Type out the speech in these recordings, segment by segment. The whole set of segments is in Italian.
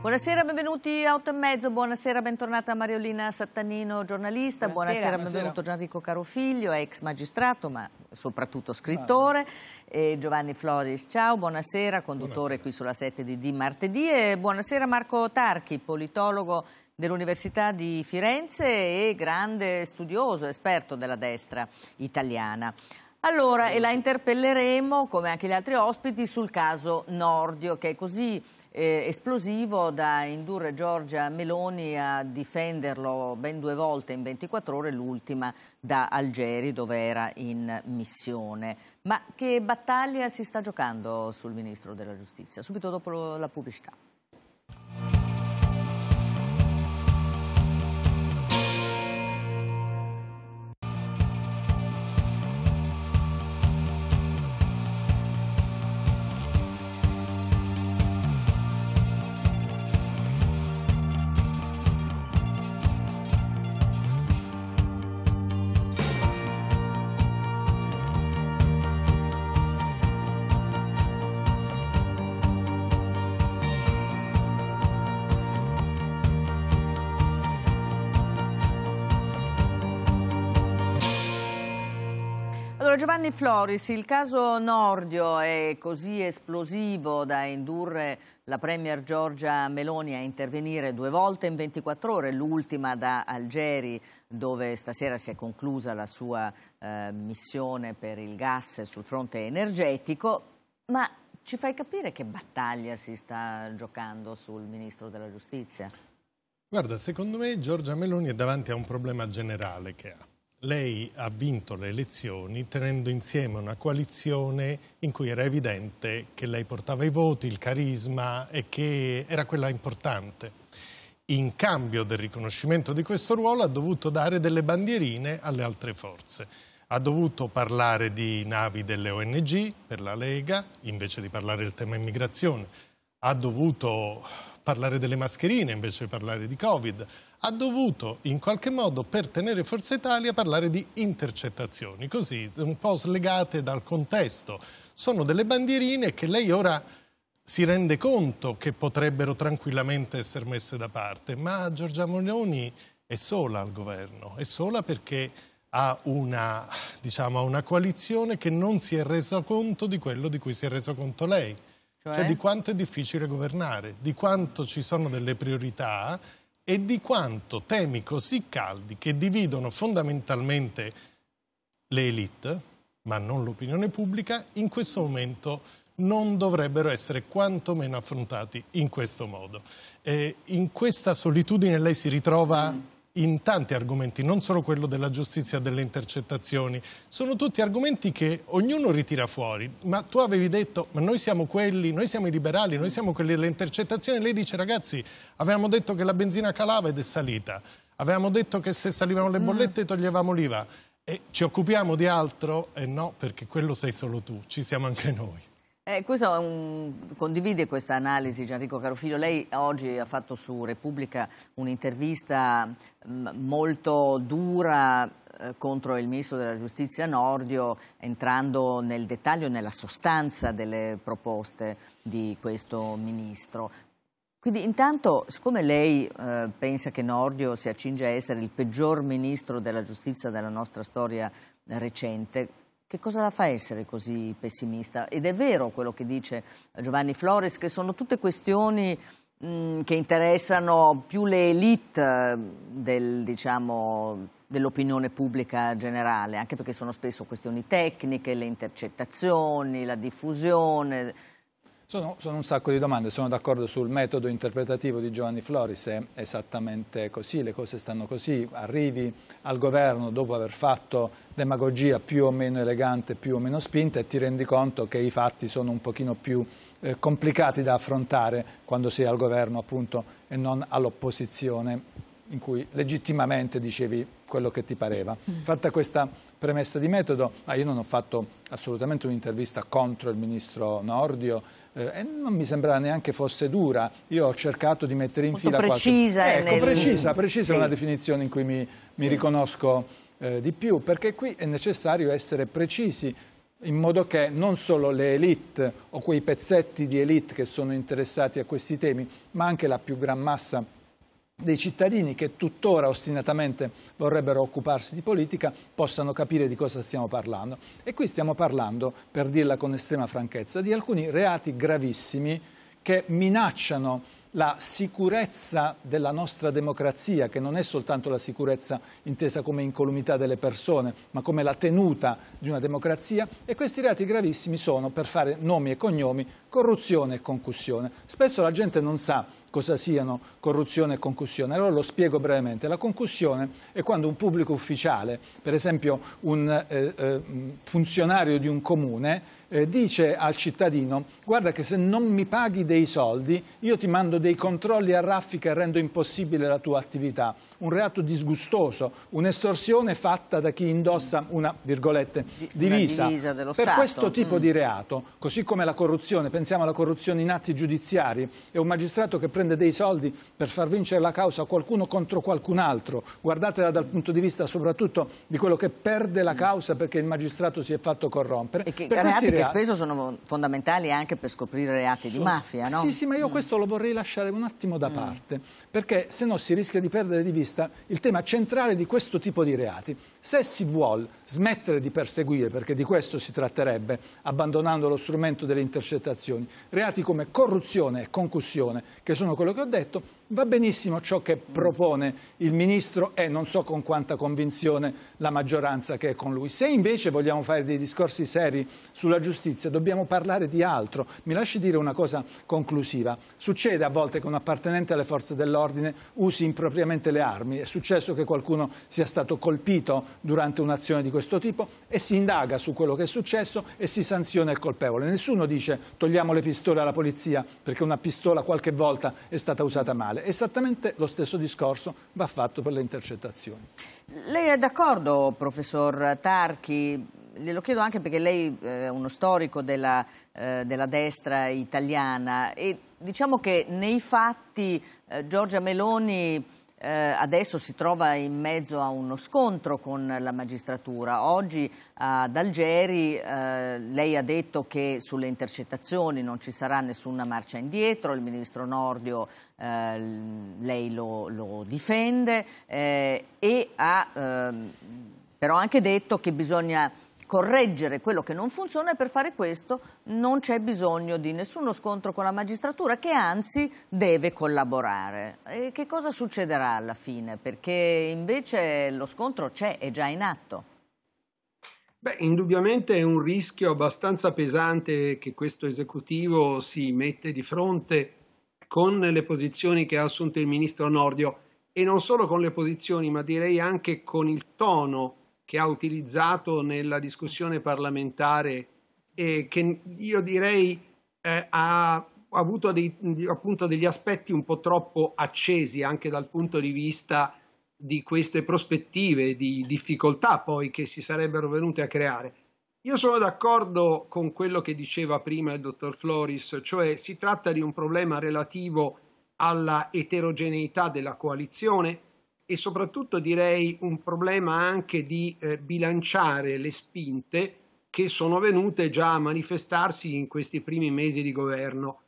Buonasera, benvenuti a 8 e mezzo, buonasera, bentornata Mariolina Sattanino, giornalista, buonasera, buonasera, buonasera. benvenuto Gianrico Carofiglio, ex magistrato ma soprattutto scrittore, Giovanni Floris, ciao, buonasera, conduttore buonasera. qui sulla sette di, di martedì e buonasera Marco Tarchi, politologo dell'Università di Firenze e grande studioso, esperto della destra italiana. Allora, e la interpelleremo, come anche gli altri ospiti, sul caso Nordio, che è così eh, esplosivo da indurre Giorgia Meloni a difenderlo ben due volte in 24 ore, l'ultima da Algeri dove era in missione. Ma che battaglia si sta giocando sul Ministro della Giustizia? Subito dopo la pubblicità. Giovanni Floris, il caso Nordio è così esplosivo da indurre la Premier Giorgia Meloni a intervenire due volte in 24 ore, l'ultima da Algeri dove stasera si è conclusa la sua eh, missione per il gas sul fronte energetico, ma ci fai capire che battaglia si sta giocando sul Ministro della Giustizia? Guarda, secondo me Giorgia Meloni è davanti a un problema generale che ha lei ha vinto le elezioni tenendo insieme una coalizione in cui era evidente che lei portava i voti, il carisma e che era quella importante. In cambio del riconoscimento di questo ruolo ha dovuto dare delle bandierine alle altre forze. Ha dovuto parlare di navi delle ONG per la Lega, invece di parlare del tema immigrazione. Ha dovuto parlare delle mascherine invece di parlare di Covid ha dovuto in qualche modo per tenere Forza Italia parlare di intercettazioni, così un po' slegate dal contesto. Sono delle bandierine che lei ora si rende conto che potrebbero tranquillamente essere messe da parte, ma Giorgia Meloni è sola al governo, è sola perché ha una, diciamo, una coalizione che non si è resa conto di quello di cui si è reso conto lei, cioè, cioè di quanto è difficile governare, di quanto ci sono delle priorità e di quanto temi così caldi che dividono fondamentalmente le elite, ma non l'opinione pubblica, in questo momento non dovrebbero essere quantomeno affrontati in questo modo. Eh, in questa solitudine lei si ritrova in tanti argomenti, non solo quello della giustizia e delle intercettazioni. Sono tutti argomenti che ognuno ritira fuori, ma tu avevi detto, ma noi siamo quelli, noi siamo i liberali, noi siamo quelli delle intercettazioni. Lei dice, ragazzi, avevamo detto che la benzina calava ed è salita, avevamo detto che se salivano le mm. bollette toglievamo l'IVA. E ci occupiamo di altro? E eh no, perché quello sei solo tu, ci siamo anche noi. Eh, questo un... condivide questa analisi Gianrico Carofiglio. Lei oggi ha fatto su Repubblica un'intervista mm, molto dura eh, contro il ministro della giustizia Nordio entrando nel dettaglio nella sostanza delle proposte di questo ministro. Quindi intanto, siccome lei eh, pensa che Nordio si accinge a essere il peggior ministro della giustizia della nostra storia recente, che cosa la fa essere così pessimista? Ed è vero quello che dice Giovanni Flores, che sono tutte questioni che interessano più le elite del, diciamo, dell'opinione pubblica generale, anche perché sono spesso questioni tecniche, le intercettazioni, la diffusione sono, sono, un sacco di domande, sono d'accordo sul metodo interpretativo di Giovanni Floris, è esattamente così, le cose stanno così, arrivi al governo dopo aver fatto demagogia più o meno elegante, più o meno spinta e ti rendi conto che i fatti sono un pochino più eh, complicati da affrontare quando sei al governo appunto e non all'opposizione in cui legittimamente dicevi quello che ti pareva. Mm. Fatta questa premessa di metodo, ah, io non ho fatto assolutamente un'intervista contro il ministro Nordio eh, e non mi sembrava neanche fosse dura, io ho cercato di mettere in Molto fila precisa, qualche... ecco, nel... precisa, precisa sì. è una definizione in cui mi, mi sì. riconosco eh, di più, perché qui è necessario essere precisi in modo che non solo le elite o quei pezzetti di elite che sono interessati a questi temi, ma anche la più gran massa dei cittadini che tuttora ostinatamente vorrebbero occuparsi di politica possano capire di cosa stiamo parlando. E qui stiamo parlando, per dirla con estrema franchezza, di alcuni reati gravissimi che minacciano la sicurezza della nostra democrazia, che non è soltanto la sicurezza intesa come incolumità delle persone, ma come la tenuta di una democrazia, e questi reati gravissimi sono, per fare nomi e cognomi, corruzione e concussione. Spesso la gente non sa cosa siano corruzione e concussione, allora lo spiego brevemente. La concussione è quando un pubblico ufficiale, per esempio un eh, eh, funzionario di un comune, eh, dice al cittadino guarda che se non mi paghi dei soldi io ti mando dei dei controlli a raffica e rendo impossibile la tua attività. Un reato disgustoso, un'estorsione fatta da chi indossa una, virgolette, divisa. Una divisa per Stato. questo tipo mm. di reato, così come la corruzione, pensiamo alla corruzione in atti giudiziari, è un magistrato che prende dei soldi per far vincere la causa a qualcuno contro qualcun altro. Guardatela dal punto di vista soprattutto di quello che perde la mm. causa perché il magistrato si è fatto corrompere. E che per reati che spesso sono fondamentali anche per scoprire reati di mafia, no? Sì, sì, ma io mm. questo lo vorrei lasciare lasciare un attimo da mm. parte, perché se no si rischia di perdere di vista il tema centrale di questo tipo di reati. Se si vuole smettere di perseguire, perché di questo si tratterebbe, abbandonando lo strumento delle intercettazioni, reati come corruzione e concussione, che sono quello che ho detto, Va benissimo ciò che propone il Ministro e non so con quanta convinzione la maggioranza che è con lui. Se invece vogliamo fare dei discorsi seri sulla giustizia dobbiamo parlare di altro. Mi lasci dire una cosa conclusiva. Succede a volte che un appartenente alle forze dell'ordine usi impropriamente le armi. È successo che qualcuno sia stato colpito durante un'azione di questo tipo e si indaga su quello che è successo e si sanziona il colpevole. Nessuno dice togliamo le pistole alla polizia perché una pistola qualche volta è stata usata male penale. Esattamente lo stesso discorso va fatto per le intercettazioni. Lei è d'accordo, professor Tarchi? Glielo chiedo anche perché lei eh, è uno storico della, eh, della destra italiana e diciamo che nei fatti eh, Giorgia Meloni eh, adesso si trova in mezzo a uno scontro con la magistratura. Oggi ad Algeri eh, lei ha detto che sulle intercettazioni non ci sarà nessuna marcia indietro, il ministro Nordio eh, lei lo, lo difende eh, e ha ehm, però anche detto che bisogna correggere quello che non funziona e per fare questo non c'è bisogno di nessuno scontro con la magistratura che anzi deve collaborare. E che cosa succederà alla fine? Perché invece lo scontro c'è, è già in atto. Beh, indubbiamente è un rischio abbastanza pesante che questo esecutivo si mette di fronte con le posizioni che ha assunto il ministro Nordio e non solo con le posizioni, ma direi anche con il tono che ha utilizzato nella discussione parlamentare e che io direi eh, ha avuto dei, appunto degli aspetti un po' troppo accesi anche dal punto di vista di queste prospettive di difficoltà poi che si sarebbero venute a creare. Io sono d'accordo con quello che diceva prima il dottor Floris, cioè si tratta di un problema relativo alla eterogeneità della coalizione, e soprattutto direi un problema anche di eh, bilanciare le spinte che sono venute già a manifestarsi in questi primi mesi di governo.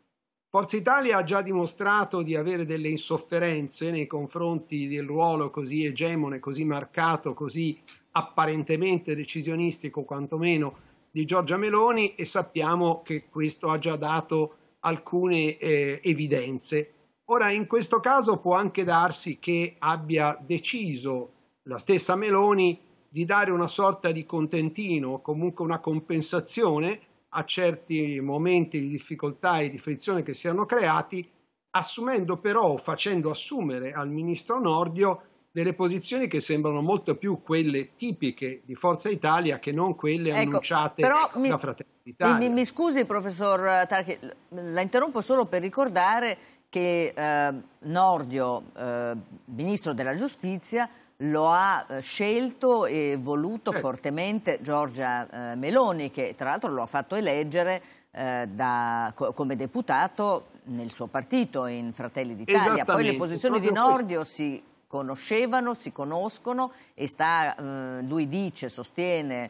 Forza Italia ha già dimostrato di avere delle insofferenze nei confronti del ruolo così egemone, così marcato, così apparentemente decisionistico quantomeno di Giorgia Meloni e sappiamo che questo ha già dato alcune eh, evidenze. Ora, in questo caso può anche darsi che abbia deciso la stessa Meloni di dare una sorta di contentino, comunque una compensazione a certi momenti di difficoltà e di frizione che si erano creati, assumendo però, facendo assumere al ministro Nordio delle posizioni che sembrano molto più quelle tipiche di Forza Italia che non quelle ecco, annunciate però da mi, Fratelli d'Italia. Mi, mi, scusi professor Tarchi, la interrompo solo per ricordare che eh, Nordio, eh, ministro della giustizia, lo ha eh, scelto e voluto certo. fortemente Giorgia eh, Meloni, che tra l'altro lo ha fatto eleggere eh, da, come deputato nel suo partito, in Fratelli d'Italia. Poi le posizioni di Nordio questo. si conoscevano, si conoscono e sta, lui dice, sostiene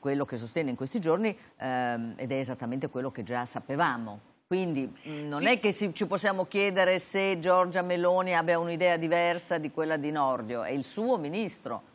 quello che sostiene in questi giorni ehm, ed è esattamente quello che già sapevamo. Quindi mm, non sì. è che ci possiamo chiedere se Giorgia Meloni abbia un'idea diversa di quella di Nordio, è il suo ministro.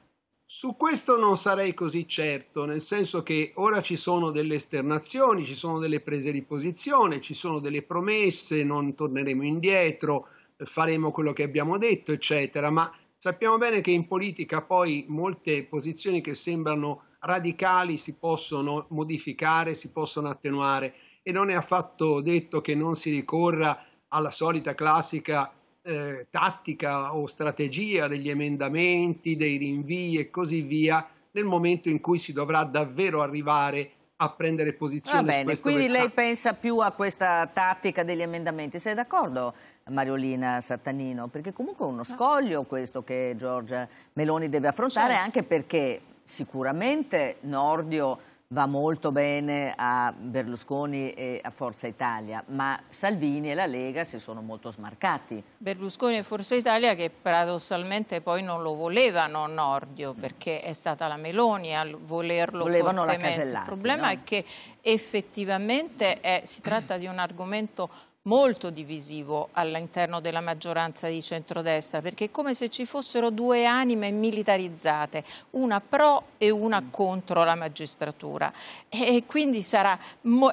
Su questo non sarei così certo, nel senso che ora ci sono delle esternazioni, ci sono delle prese di posizione, ci sono delle promesse, non torneremo indietro, eh, faremo quello che abbiamo detto, eccetera, ma sappiamo bene che in politica poi molte posizioni che sembrano radicali si possono modificare, si possono attenuare e non è affatto detto che non si ricorra alla solita classica eh, tattica o strategia degli emendamenti, dei rinvii e così via nel momento in cui si dovrà davvero arrivare a prendere posizione. Va bene, quindi lei pensa più a questa tattica degli emendamenti. Sei d'accordo, Mariolina Sattanino? Perché comunque è uno scoglio questo che Giorgia Meloni deve affrontare, certo. anche perché sicuramente Nordio va molto bene a Berlusconi e a Forza Italia, ma Salvini e la Lega si sono molto smarcati. Berlusconi e Forza Italia che paradossalmente poi non lo volevano Nordio, mm. perché è stata la Meloni a volerlo Volevano la Casellati. Il problema no? è che effettivamente è, si tratta di un argomento molto divisivo all'interno della maggioranza di centrodestra, perché è come se ci fossero due anime militarizzate, una pro e una mm. contro la magistratura. E, quindi sarà,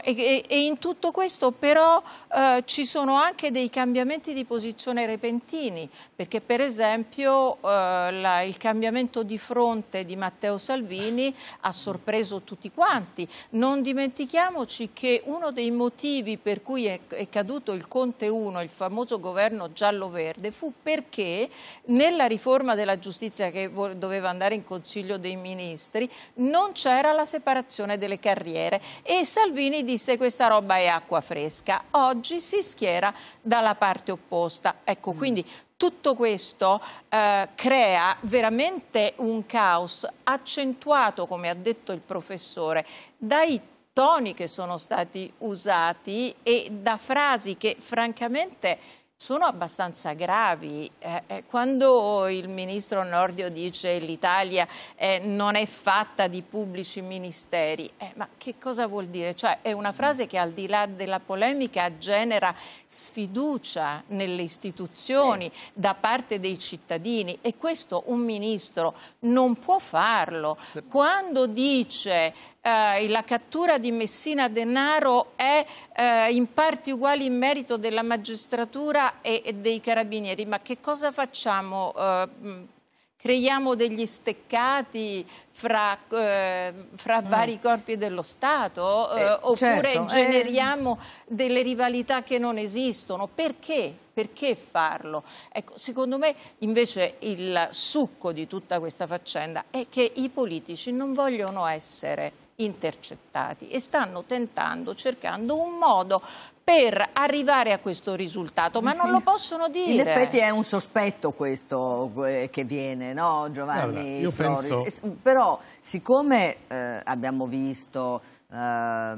e, in tutto questo però eh, ci sono anche dei cambiamenti di posizione repentini, perché per esempio eh, la, il cambiamento di fronte di Matteo Salvini ha sorpreso tutti quanti. Non dimentichiamoci che uno dei motivi per cui è, è caduto battuto il Conte 1, il famoso governo giallo-verde, fu perché nella riforma della giustizia che doveva andare in Consiglio dei Ministri non c'era la separazione delle carriere e Salvini disse questa roba è acqua fresca. Oggi si schiera dalla parte opposta. Ecco, mm. quindi tutto questo eh, crea veramente un caos accentuato, come ha detto il professore, dai toni che sono stati usati e da frasi che francamente sono abbastanza gravi. Eh, eh quando il ministro Nordio dice che l'Italia eh, non è fatta di pubblici ministeri, eh, ma che cosa vuol dire? Cioè, è una frase che al di là della polemica genera sfiducia nelle istituzioni sì. da parte dei cittadini e questo un ministro non può farlo. Sì. Quando dice eh, la cattura di Messina Denaro è eh, in parti uguali in merito della magistratura e, e dei carabinieri, ma che cosa facciamo? Eh, mm, creiamo degli steccati fra, eh, fra mm. vari corpi dello Stato eh, eh, certo, oppure certo. generiamo delle rivalità che non esistono. Perché? Perché farlo? Ecco, secondo me invece il succo di tutta questa faccenda è che i politici non vogliono essere intercettati e stanno tentando, cercando un modo per arrivare a questo risultato, ma mm, non lo possono dire. In effetti è un sospetto questo eh, che viene, no Giovanni io Floris? Penso... Però siccome eh, abbiamo visto eh,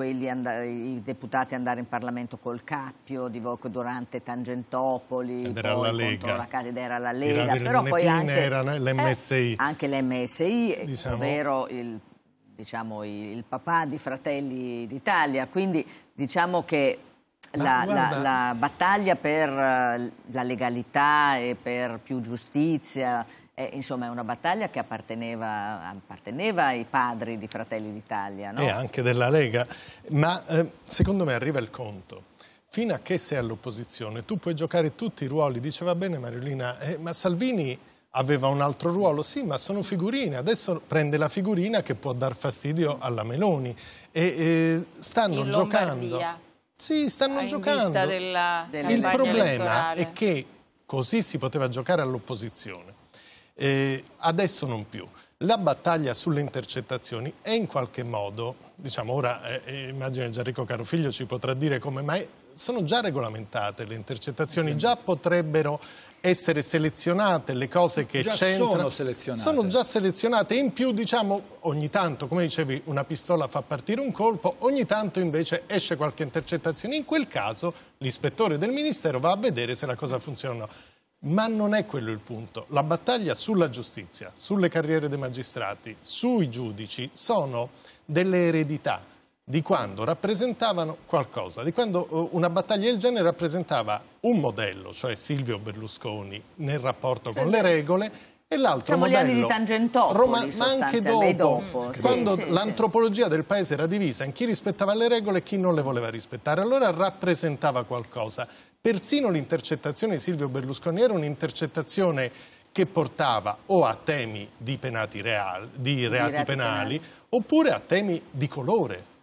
i deputati andare in Parlamento col cappio di Volco Durante Tangentopoli ed era la Lega. la casa ed era la Lega era però poi anche l'MSI eh, anche l'MSI diciamo... ovvero il diciamo, il papà di Fratelli d'Italia, quindi diciamo che la, la, la, battaglia per eh, la legalità e per più giustizia è, insomma, è una battaglia che apparteneva, apparteneva, ai padri di Fratelli d'Italia. No? E anche della Lega, ma eh, secondo me arriva il conto fino a che sei all'opposizione tu puoi giocare tutti i ruoli, diceva bene Mariolina, eh, ma Salvini aveva un altro ruolo, sì ma sono figurine, adesso prende la figurina che può dar fastidio alla Meloni e, e stanno In giocando. Lombardia. Sì, stanno ah, giocando. Della, della Il problema elettorale. è che così si poteva giocare all'opposizione, adesso non più. La battaglia sulle intercettazioni è in qualche modo, diciamo ora eh, eh immagino che Gianrico Carofiglio ci potrà dire come mai, sono già regolamentate le intercettazioni, già potrebbero essere selezionate, le cose che già sono selezionate. Sono già selezionate. In più, diciamo, ogni tanto, come dicevi, una pistola fa partire un colpo, ogni tanto invece esce qualche intercettazione. In quel caso l'ispettore del Ministero va a vedere se la cosa funziona o no. Ma non è quello il punto. La battaglia sulla giustizia, sulle carriere dei magistrati, sui giudici sono delle eredità di quando rappresentavano qualcosa, di quando eh, una battaglia del genere rappresentava un modello, cioè Silvio Berlusconi nel rapporto cioè, con le regole, e l'altro diciamo modello, gli anni di Tangentopoli, Roma, ma anche dopo, dopo sì, quando sì, l'antropologia sì. del paese era divisa in chi rispettava le regole e chi non le voleva rispettare, allora rappresentava qualcosa. Persino l'intercettazione di Silvio Berlusconi era un'intercettazione che portava o a temi di, reali, di reati, di reati penali, penali oppure a temi di colore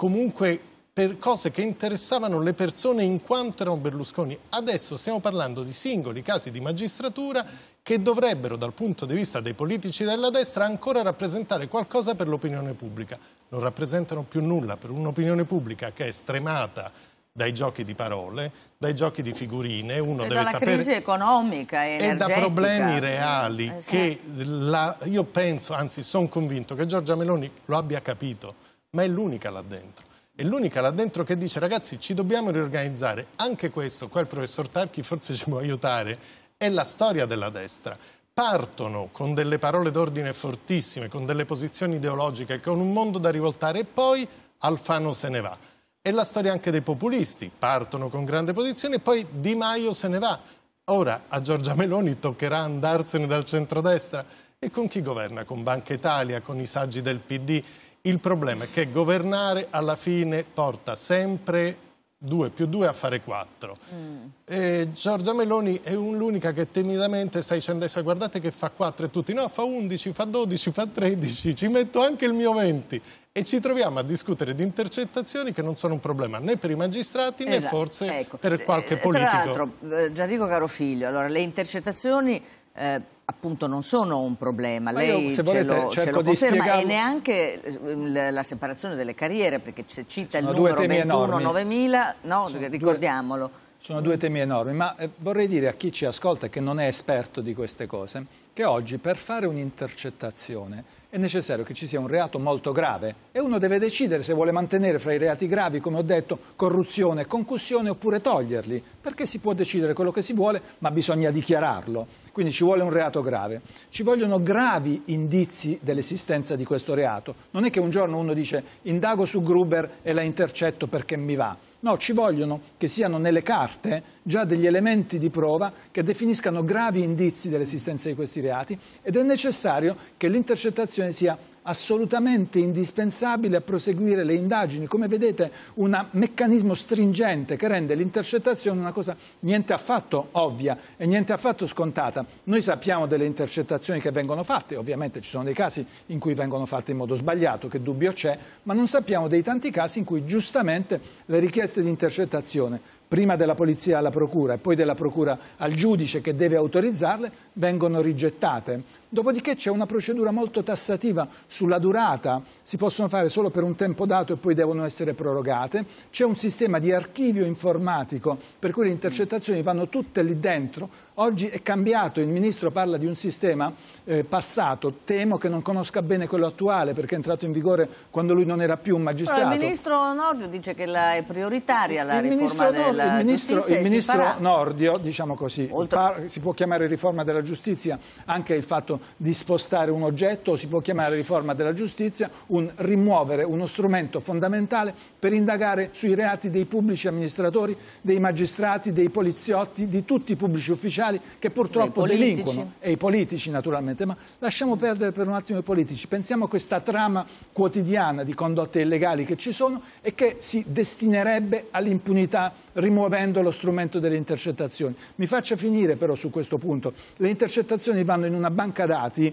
comunque per cose che interessavano le persone in quanto erano Berlusconi. Adesso stiamo parlando di singoli casi di magistratura che dovrebbero, dal punto di vista dei politici della destra, ancora rappresentare qualcosa per l'opinione pubblica. Non rappresentano più nulla per un'opinione pubblica che è stremata dai giochi di parole, dai giochi di figurine, uno e deve dalla sapere... crisi economica e E da problemi reali eh, sì. che la... io penso, anzi sono convinto che Giorgia Meloni lo abbia capito ma è l'unica là dentro. È l'unica là dentro che dice ragazzi ci dobbiamo riorganizzare, anche questo, qua il professor Tarchi forse ci può aiutare, è la storia della destra. Partono con delle parole d'ordine fortissime, con delle posizioni ideologiche, con un mondo da rivoltare e poi Alfano se ne va. È la storia anche dei populisti, partono con grande posizione e poi Di Maio se ne va. Ora a Giorgia Meloni toccherà andarsene dal centrodestra e con chi governa? Con Banca Italia, con i saggi del PD il problema è che governare alla fine porta sempre 2 più 2 a fare 4. Mm. Giorgia Meloni è l'unica che timidamente sta dicendo adesso guardate che fa 4 e tutti no, fa 11, fa 12, fa 13, ci metto anche il mio 20 e ci troviamo a discutere di intercettazioni che non sono un problema né per i magistrati esatto, né forse ecco. per qualche eh, politico. Tra l'altro, eh, Gianrico Carofiglio, allora, le intercettazioni... Eh, appunto non sono un problema, Ma lei ce, volete, lo, ce, lo, conferma spiegarlo. e neanche ehm, la separazione delle carriere perché se cita sono il numero 21 9000, no, ricordiamolo. Due, sono due temi enormi, ma eh, vorrei dire a chi ci ascolta che non è esperto di queste cose, che oggi per fare un'intercettazione è necessario che ci sia un reato molto grave e uno deve decidere se vuole mantenere fra i reati gravi, come ho detto, corruzione e concussione oppure toglierli, perché si può decidere quello che si vuole, ma bisogna dichiararlo. Quindi ci vuole un reato grave. Ci vogliono gravi indizi dell'esistenza di questo reato. Non è che un giorno uno dice indago su Gruber e la intercetto perché mi va. No, ci vogliono che siano nelle carte già degli elementi di prova che definiscano gravi indizi dell'esistenza di questi reati ed è necessario che l'intercettazione Commissione sia assolutamente indispensabile a proseguire le indagini. Come vedete un meccanismo stringente che rende l'intercettazione una cosa niente affatto ovvia e niente affatto scontata. Noi sappiamo delle intercettazioni che vengono fatte, ovviamente ci sono dei casi in cui vengono fatte in modo sbagliato, che dubbio c'è, ma non sappiamo dei tanti casi in cui giustamente le richieste di intercettazione prima della polizia alla procura e poi della procura al giudice che deve autorizzarle, vengono rigettate. Dopodiché c'è una procedura molto tassativa sulla durata, si possono fare solo per un tempo dato e poi devono essere prorogate. C'è un sistema di archivio informatico per cui le intercettazioni vanno tutte lì dentro. Oggi è cambiato, il Ministro parla di un sistema eh, passato, temo che non conosca bene quello attuale perché è entrato in vigore quando lui non era più un magistrato. Però il Ministro Nordio dice che è prioritaria la il riforma della il ministro, il ministro Nordio, diciamo così, Oltre... si può chiamare riforma della giustizia anche il fatto di spostare un oggetto, si può chiamare riforma della giustizia un rimuovere uno strumento fondamentale per indagare sui reati dei pubblici amministratori, dei magistrati, dei poliziotti, di tutti i pubblici ufficiali che purtroppo delinquono e i politici naturalmente, ma lasciamo perdere per un attimo i politici, pensiamo a questa trama quotidiana di condotte illegali che ci sono e che si destinerebbe all'impunità rimuovere rimuovendo lo strumento delle intercettazioni. Mi faccia finire però su questo punto. Le intercettazioni vanno in una banca dati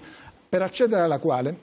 per accedere alla quale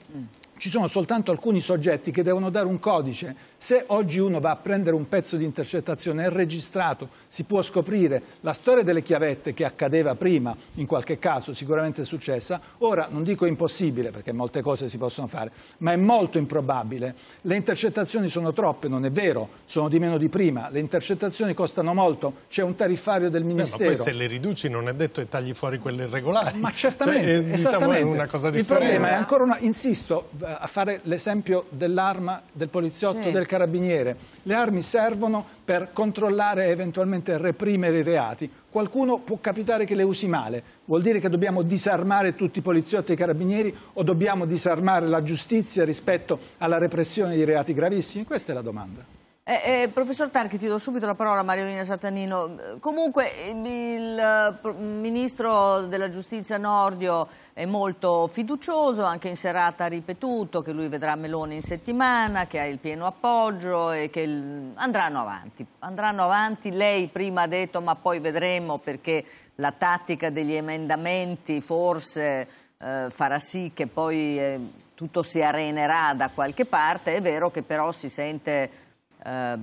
ci sono soltanto alcuni soggetti che devono dare un codice. Se oggi uno va a prendere un pezzo di intercettazione, è registrato, si può scoprire la storia delle chiavette che accadeva prima, in qualche caso sicuramente è successa, ora non dico impossibile perché molte cose si possono fare, ma è molto improbabile. Le intercettazioni sono troppe, non è vero, sono di meno di prima, le intercettazioni costano molto, c'è un tariffario del Ministero. Beh, ma poi se le riduci non è detto e tagli fuori quelle irregolari. Ma certamente, cioè, è, eh, diciamo, è una cosa differente. Il problema è ancora una, insisto, eh, a fare l'esempio dell'arma del poliziotto, certo. del carabiniere. Le armi servono per controllare e eventualmente reprimere i reati. Qualcuno può capitare che le usi male. Vuol dire che dobbiamo disarmare tutti i poliziotti e i carabinieri o dobbiamo disarmare la giustizia rispetto alla repressione di reati gravissimi? Questa è la domanda. Eh, eh, professor Tarchi, ti do subito la parola a Mariolina Satanino. Comunque il eh, ministro della giustizia Nordio è molto fiducioso, anche in serata ha ripetuto che lui vedrà Meloni in settimana, che ha il pieno appoggio e che il... andranno avanti. Andranno avanti, lei prima ha detto ma poi vedremo perché la tattica degli emendamenti forse eh, farà sì che poi eh, tutto si arenerà da qualche parte. È vero che però si sente eh,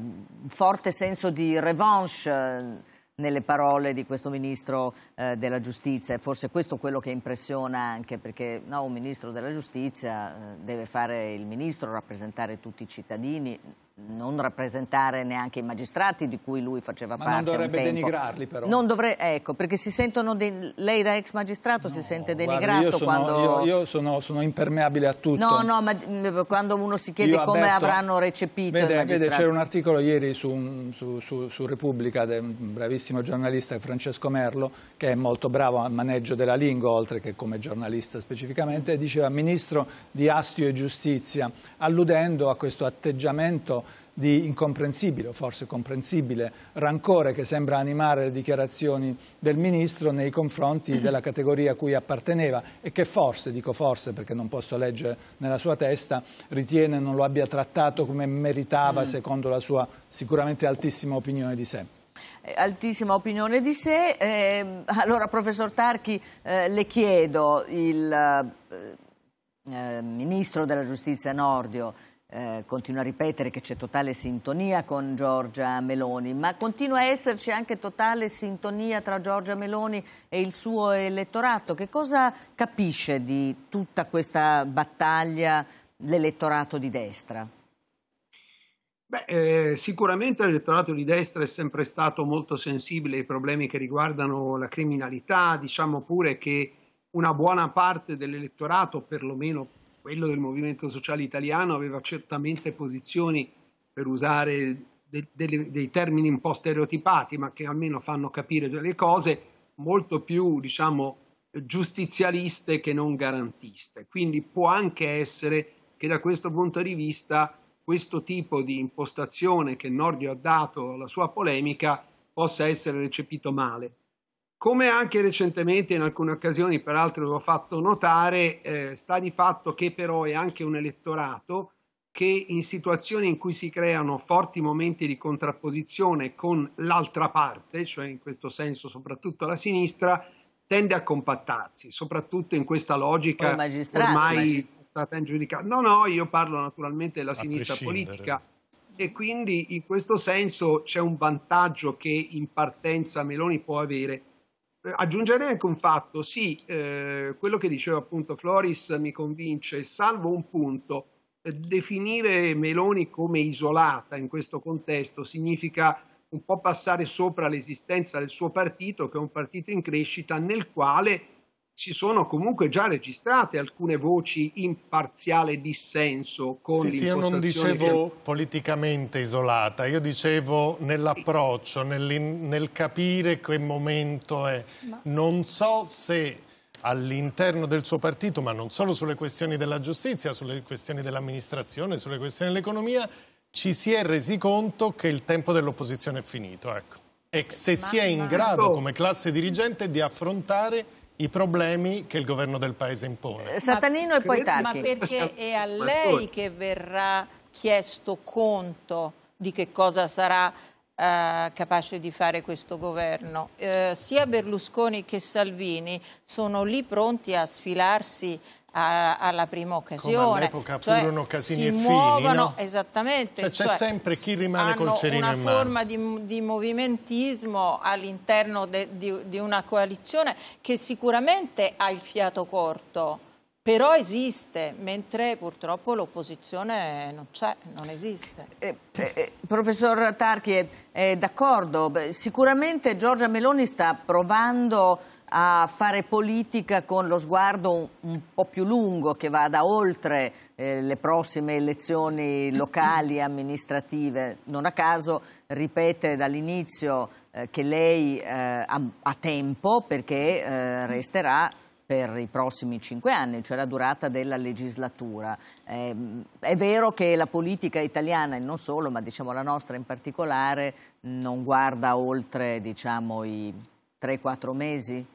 forte senso di revanche eh, nelle parole di questo ministro eh, della giustizia e forse questo è quello che impressiona anche perché no, un ministro della giustizia eh, deve fare il ministro, rappresentare tutti i cittadini, non rappresentare neanche i magistrati di cui lui faceva Ma parte. Ma non dovrebbe denigrarli però. Non dovre- ecco, perché si sentono de- lei da ex magistrato no, si sente denigrato guarda, io sono, quando... Io, io sono, sono, impermeabile a tutto. No, no, ma mm, quando uno si chiede io come avverto, avranno recepito vede, i magistrati. Vede, c'era un articolo ieri su, su, su, su Repubblica di un bravissimo giornalista Francesco Merlo, che è molto bravo al maneggio della lingua, oltre che come giornalista specificamente, diceva ministro di Astio e Giustizia, alludendo a questo atteggiamento di incomprensibile, o forse comprensibile, rancore che sembra animare le dichiarazioni del Ministro nei confronti della categoria a cui apparteneva e che forse, dico forse perché non posso leggere nella sua testa, ritiene non lo abbia trattato come meritava mm. secondo la sua sicuramente altissima opinione di sé eh, altissima opinione di sé. Eh, allora, professor Tarchi, eh, le chiedo, il eh, eh ministro della giustizia Nordio eh, continua a ripetere che c'è totale sintonia con Giorgia Meloni, ma continua a esserci anche totale sintonia tra Giorgia Meloni e il suo elettorato. Che cosa capisce di tutta questa battaglia l'elettorato di destra? Beh, eh, sicuramente l'elettorato di destra è sempre stato molto sensibile ai problemi che riguardano la criminalità, diciamo pure che una buona parte dell'elettorato, perlomeno quello del movimento sociale italiano aveva certamente posizioni, per usare de, de, dei termini un po' stereotipati, ma che almeno fanno capire delle cose, molto più, diciamo, giustizialiste che non garantiste. Quindi può anche essere che da questo punto di vista questo tipo di impostazione che Nordio ha dato alla sua polemica possa essere recepito male. Come anche recentemente in alcune occasioni, peraltro l'ho fatto notare, eh, sta di fatto che però è anche un elettorato che in situazioni in cui si creano forti momenti di contrapposizione con l'altra parte, cioè in questo senso soprattutto la sinistra, tende a compattarsi, soprattutto in questa logica ormai stata ingiudicata. No, no, io parlo naturalmente della a sinistra politica e quindi in questo senso c'è un vantaggio che in partenza Meloni può avere eh, aggiungerei anche un fatto, sì, eh, quello che diceva appunto Floris mi convince, salvo un punto, eh, definire Meloni come isolata in questo contesto significa un po' passare sopra l'esistenza del suo partito, che è un partito in crescita nel quale si sono comunque già registrate alcune voci in parziale dissenso con sì, sì, io non dicevo che... politicamente isolata, io dicevo nell'approccio, nell nel capire che momento è. Ma... Non so se all'interno del suo partito, ma non solo sulle questioni della giustizia, sulle questioni dell'amministrazione, sulle questioni dell'economia, ci si è resi conto che il tempo dell'opposizione è finito. Ecco. E se si è in grado ecco. come classe dirigente di affrontare i problemi che il governo del paese impone. Eh, Satanino ma, e poi Tarchi. Ma perché è a lei che verrà chiesto conto di che cosa sarà eh, capace di fare questo governo. Eh, sia Berlusconi che Salvini sono lì pronti a sfilarsi a, alla prima occasione. Come cioè, furono Casini e Fini, muovono, no? Esattamente. Cioè, c'è cioè, sempre chi rimane col cerino in mano. una forma di, di movimentismo all'interno di, di una coalizione che sicuramente ha il fiato corto però esiste, mentre purtroppo l'opposizione non c'è, non esiste. Eh, eh, eh professor Tarchi è, è d'accordo, sicuramente Giorgia Meloni sta provando a fare politica con lo sguardo un po' più lungo che vada oltre eh, le prossime elezioni locali e amministrative. Non a caso ripete dall'inizio eh, che lei eh, ha, ha, tempo perché eh, resterà per i prossimi cinque anni, cioè la durata della legislatura. Eh, è vero che la politica italiana, e non solo, ma diciamo la nostra in particolare, non guarda oltre diciamo, i 3-4 mesi?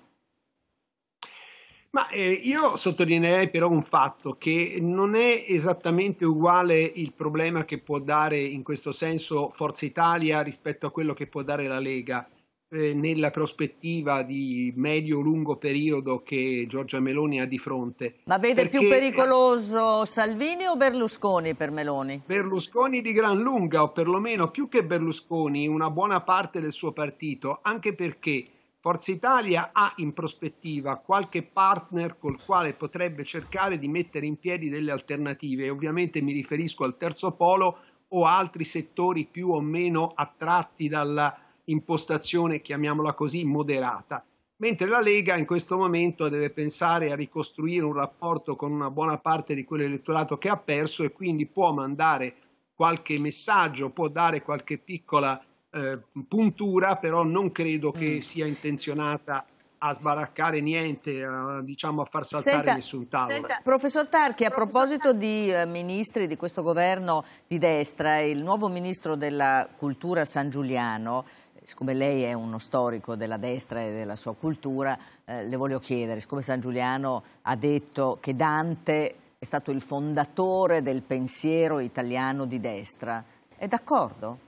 Ma eh, io sottolineerei però un fatto che non è esattamente uguale il problema che può dare in questo senso Forza Italia rispetto a quello che può dare la Lega eh, nella prospettiva di medio-lungo periodo che Giorgia Meloni ha di fronte. Ma vede Perché... più eh, pericoloso Salvini o Berlusconi per Meloni? Berlusconi di gran lunga o perlomeno più che Berlusconi una buona parte del suo partito, anche perché Forza Italia ha in prospettiva qualche partner col quale potrebbe cercare di mettere in piedi delle alternative ovviamente mi riferisco al terzo polo o altri settori più o meno attratti dalla impostazione, chiamiamola così, moderata. Mentre la Lega in questo momento deve pensare a ricostruire un rapporto con una buona parte di quell'elettorato che ha perso e quindi può mandare qualche messaggio, può dare qualche piccola eh, puntura, però non credo che mm. sia intenzionata a sbaraccare niente, a, diciamo a far saltare senta, nessun tavolo. Senta. Professor Tarchi, a proposito di eh, ministri di questo governo di destra, il nuovo ministro della cultura San Giuliano, siccome lei è uno storico della destra e della sua cultura, eh, le voglio chiedere, siccome San Giuliano ha detto che Dante è stato il fondatore del pensiero italiano di destra, è d'accordo?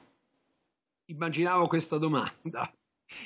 immaginavo questa domanda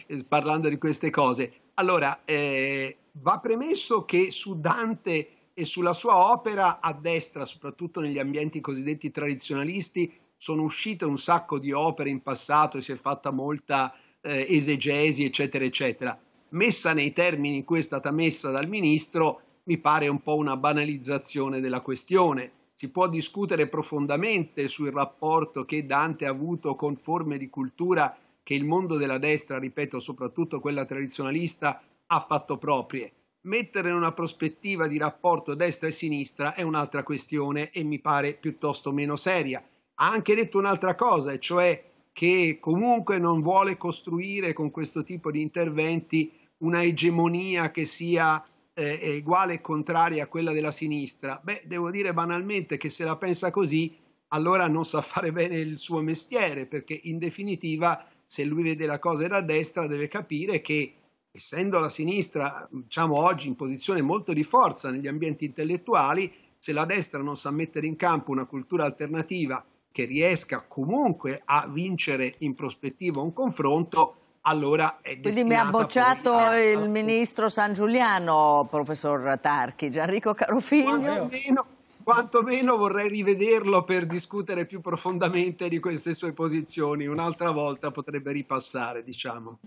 eh, parlando di queste cose. Allora, eh, va premesso che su Dante e sulla sua opera a destra, soprattutto negli ambienti cosiddetti tradizionalisti, sono uscite un sacco di opere in passato, si è fatta molta eh, esegesi, eccetera, eccetera. Messa nei termini in cui è stata messa dal ministro, mi pare un po' una banalizzazione della questione si può discutere profondamente sul rapporto che Dante ha avuto con forme di cultura che il mondo della destra, ripeto, soprattutto quella tradizionalista, ha fatto proprie. Mettere in una prospettiva di rapporto destra e sinistra è un'altra questione e mi pare piuttosto meno seria. Ha anche detto un'altra cosa, e cioè che comunque non vuole costruire con questo tipo di interventi una egemonia che sia eh, è uguale e contraria a quella della sinistra? Beh, devo dire banalmente che se la pensa così, allora non sa fare bene il suo mestiere, perché in definitiva, se lui vede la cosa da destra, deve capire che essendo la sinistra, diciamo oggi in posizione molto di forza negli ambienti intellettuali, se la destra non sa mettere in campo una cultura alternativa che riesca comunque a vincere in prospettiva un confronto, allora è Quindi mi ha bocciato a... il ministro San Giuliano, professor Tarchi, Gianrico Carofiglio. Quantomeno, quantomeno vorrei rivederlo per discutere più profondamente di queste sue posizioni. Un'altra volta potrebbe ripassare, diciamo.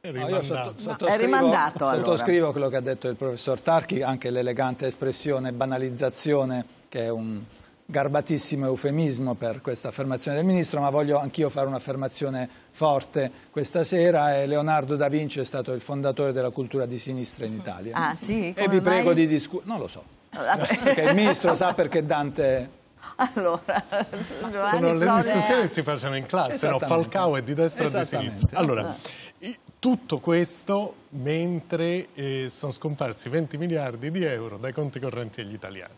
È rimandato. No, sotto, è rimandato allora. sottoscrivo quello che ha detto il professor Tarchi, anche l'elegante espressione banalizzazione che è un garbatissimo eufemismo per questa affermazione del Ministro, ma voglio anch'io fare un'affermazione forte questa sera. Leonardo da Vinci è stato il fondatore della cultura di sinistra in Italia. Ah, sì? e vi mai? prego di discutere... Non lo so, perché il Ministro sa perché Dante allora, sono le discussioni che si facciano in classe, no? Falcao è di destra e di sinistra. Allora, tutto questo mentre eh, sono scomparsi 20 miliardi di euro dai conti correnti degli italiani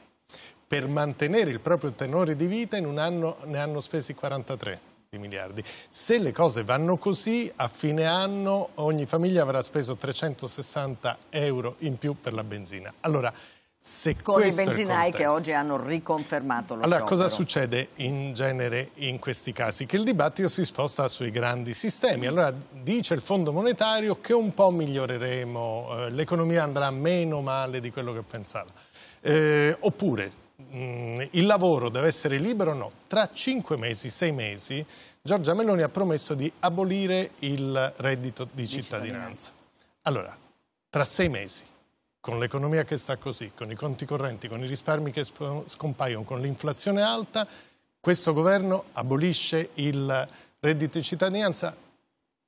per mantenere il proprio tenore di vita in un anno ne hanno spesi 43 di miliardi. Se le cose vanno così, a fine anno ogni famiglia avrà speso 360 euro in più per la benzina. Allora, se con i benzinai che oggi hanno riconfermato lo Allora, sciopero. cosa succede in genere in questi casi? Che il dibattito si sposta sui grandi sistemi. Allora, dice il Fondo Monetario che un po' miglioreremo, eh, l'economia andrà meno male di quello che pensava. Eh, oppure Mm, il lavoro deve essere libero o no? Tra cinque mesi, sei mesi, Giorgia Meloni ha promesso di abolire il reddito di, di cittadinanza. cittadinanza. Allora, tra sei mesi, con l'economia che sta così, con i conti correnti, con i risparmi che scompaiono, con l'inflazione alta, questo governo abolisce il reddito di cittadinanza.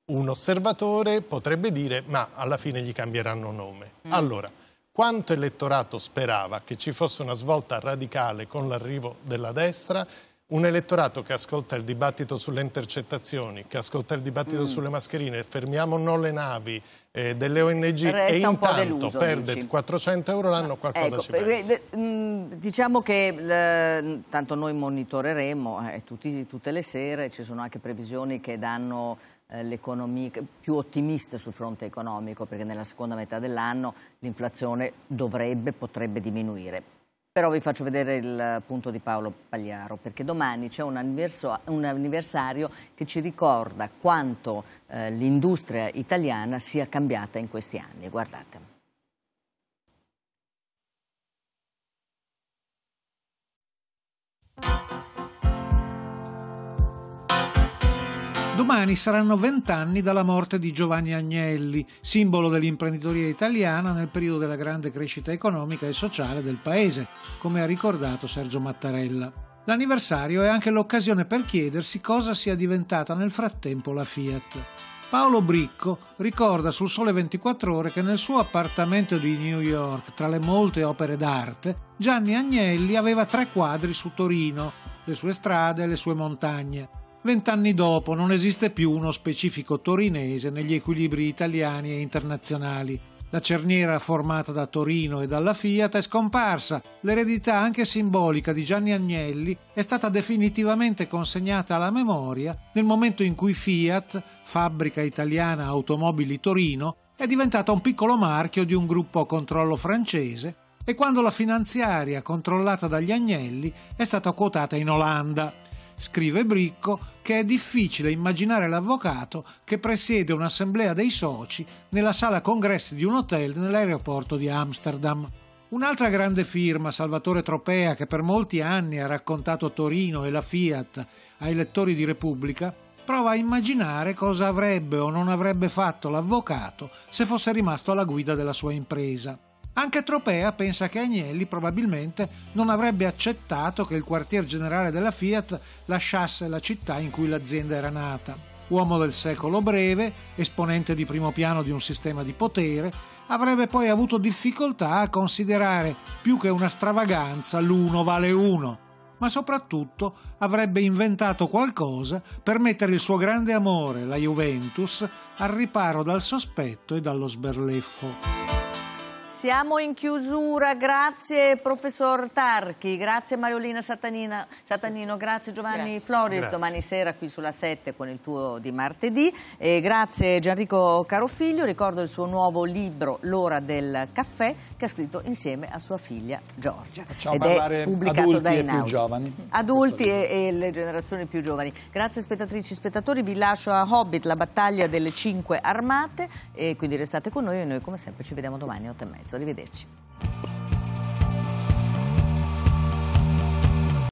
Un osservatore potrebbe dire ma alla fine gli cambieranno nome. Mm. Allora, quanto elettorato sperava che ci fosse una svolta radicale con l'arrivo della destra, un elettorato che ascolta il dibattito sulle intercettazioni, che ascolta il dibattito mm. sulle mascherine, fermiamo o no le navi eh, delle ONG Resta e intanto deluso, perde dici. 400 euro l'anno, qualcosa ecco, ci pensa. Eh, eh, mm, diciamo che eh, tanto noi monitoreremo eh, tutti, tutte le sere, ci sono anche previsioni che danno eh, l'economia, più ottimiste sul fronte economico perché nella seconda metà dell'anno l'inflazione dovrebbe, potrebbe diminuire. Però vi faccio vedere il punto di Paolo Pagliaro, perché domani c'è un, un, anniversario che ci ricorda quanto eh, l'industria italiana sia cambiata in questi anni. Guardate. Domani saranno vent'anni dalla morte di Giovanni Agnelli, simbolo dell'imprenditoria italiana nel periodo della grande crescita economica e sociale del paese, come ha ricordato Sergio Mattarella. L'anniversario è anche l'occasione per chiedersi cosa sia diventata nel frattempo la Fiat. Paolo Bricco ricorda sul Sole 24 Ore che nel suo appartamento di New York, tra le molte opere d'arte, Gianni Agnelli aveva tre quadri su Torino, le sue strade e le sue montagne Vent'anni dopo non esiste più uno specifico torinese negli equilibri italiani e internazionali. La cerniera formata da Torino e dalla Fiat è scomparsa. L'eredità anche simbolica di Gianni Agnelli è stata definitivamente consegnata alla memoria nel momento in cui Fiat, fabbrica italiana automobili Torino, è diventata un piccolo marchio di un gruppo a controllo francese e quando la finanziaria controllata dagli Agnelli è stata quotata in Olanda scrive Bricco, che è difficile immaginare l'avvocato che presiede un'assemblea dei soci nella sala congressi di un hotel nell'aeroporto di Amsterdam. Un'altra grande firma, Salvatore Tropea, che per molti anni ha raccontato Torino e la Fiat ai lettori di Repubblica, prova a immaginare cosa avrebbe o non avrebbe fatto l'avvocato se fosse rimasto alla guida della sua impresa. Anche Tropea pensa che Agnelli probabilmente non avrebbe accettato che il quartier generale della Fiat lasciasse la città in cui l'azienda era nata. Uomo del secolo breve, esponente di primo piano di un sistema di potere, avrebbe poi avuto difficoltà a considerare più che una stravaganza l'uno vale uno, ma soprattutto avrebbe inventato qualcosa per mettere il suo grande amore, la Juventus, al riparo dal sospetto e dallo sberleffo. Siamo in chiusura, grazie professor Tarchi, grazie Mariolina Satanina, Satanino, grazie Giovanni grazie. Floris grazie. domani sera qui sulla 7 con il tuo di martedì e grazie Gianrico Carofiglio, ricordo il suo nuovo libro L'ora del caffè che ha scritto insieme a sua figlia Giorgia Facciamo ed è pubblicato da Inaudi. Giovani. Adulti e, e, le generazioni più giovani. Grazie spettatrici e spettatori, vi lascio a Hobbit la battaglia delle cinque armate e quindi restate con noi e noi come sempre ci vediamo domani 8 e mezza mezzo. Arrivederci.